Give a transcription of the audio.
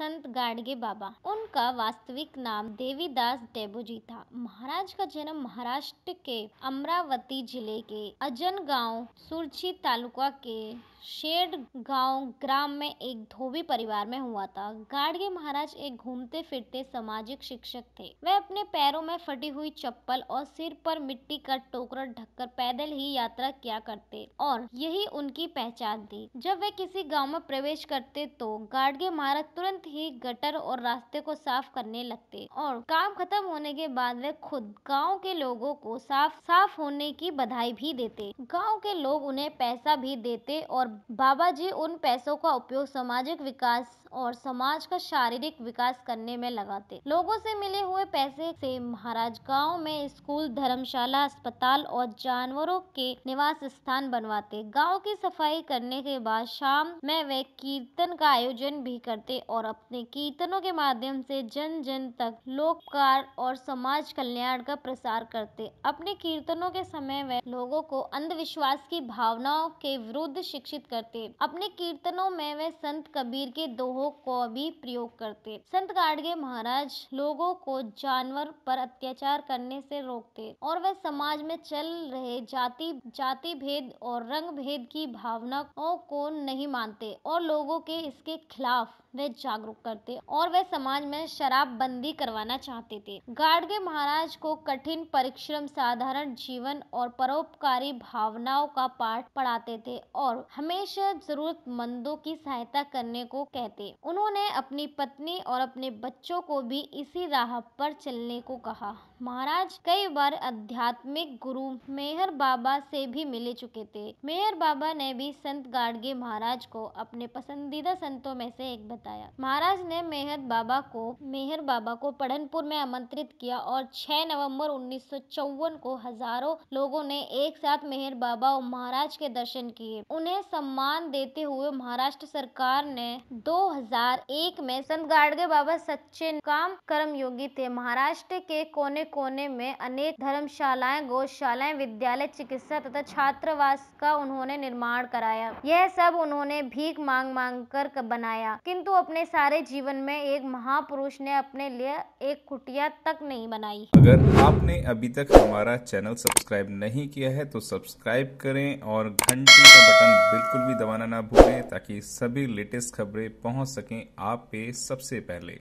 संत गाडगे बाबा उनका वास्तविक नाम देवीदास डेबोजी था महाराज का जन्म महाराष्ट्र के अमरावती जिले के अजन गांव सुरछी तालुका के शेड गांव ग्राम में एक धोबी परिवार में हुआ था गाड़गे महाराज एक घूमते फिरते सामाजिक शिक्षक थे वह अपने पैरों में फटी हुई चप्पल और सिर पर मिट्टी का टोकरा ढककर पैदल ही यात्रा किया करते और यही उनकी पहचान थी जब वे किसी गांव में प्रवेश करते तो गाड़गे महाराज तुरंत ही गटर और रास्ते को साफ करने लगते और काम खत्म होने के बाद वे खुद गाँव के लोगों को साफ साफ होने की बधाई भी देते गाँव के लोग उन्हें पैसा भी देते और बाबा जी उन पैसों का उपयोग सामाजिक विकास और समाज का शारीरिक विकास करने में लगाते लोगों से मिले हुए पैसे से महाराज गाँव में स्कूल धर्मशाला अस्पताल और जानवरों के निवास स्थान बनवाते गाँव की सफाई करने के बाद शाम में वे कीर्तन का आयोजन भी करते और अपने कीर्तनों के माध्यम से जन जन तक लोककार और समाज कल्याण का प्रसार करते अपने कीर्तनों के समय वे लोगों को अंधविश्वास की भावनाओं के विरुद्ध शिक्षित करते अपने कीर्तनों में वे संत कबीर के दोहों भोग को भी प्रयोग करते संत गाडगे महाराज लोगों को जानवर पर अत्याचार करने से रोकते और वह समाज में चल रहे जाति जाति भेद और रंग भेद की भावनाओं को नहीं मानते और लोगों के इसके खिलाफ वे जागरूक करते और वे समाज में शराबबंदी करवाना चाहते थे गाडगे महाराज को कठिन परिश्रम साधारण जीवन और परोपकारी भावनाओं का पाठ पढ़ाते थे और हमेशा जरूरतमंदों की सहायता करने को कहते थी उन्होंने अपनी पत्नी और अपने बच्चों को भी इसी राह पर चलने को कहा महाराज कई बार आध्यात्मिक गुरु मेहर बाबा से भी मिले चुके थे मेहर बाबा ने भी संत गाडगे महाराज को अपने पसंदीदा संतों में से एक बताया महाराज ने मेहर बाबा को मेहर बाबा को पढ़नपुर में आमंत्रित किया और 6 नवंबर उन्नीस को हजारों लोगों ने एक साथ मेहर बाबा और महाराज के दर्शन किए उन्हें सम्मान देते हुए महाराष्ट्र सरकार ने दो 2001 में संत गाडगे बाबा सच्चे काम कर्म योगी थे महाराष्ट्र के कोने कोने में अनेक धर्मशालाएं गौशालाएं विद्यालय चिकित्सा तथा छात्रावास का उन्होंने निर्माण कराया यह सब उन्होंने भीख मांग मांग कर बनाया किंतु अपने सारे जीवन में एक महापुरुष ने अपने लिए एक कुटिया तक नहीं बनाई अगर आपने अभी तक हमारा चैनल सब्सक्राइब नहीं किया है तो सब्सक्राइब करें और घंटी का बटन बिल्कुल भी दबाना ना भूलें ताकि सभी लेटेस्ट खबरें पहुंच सकें आप पे सबसे पहले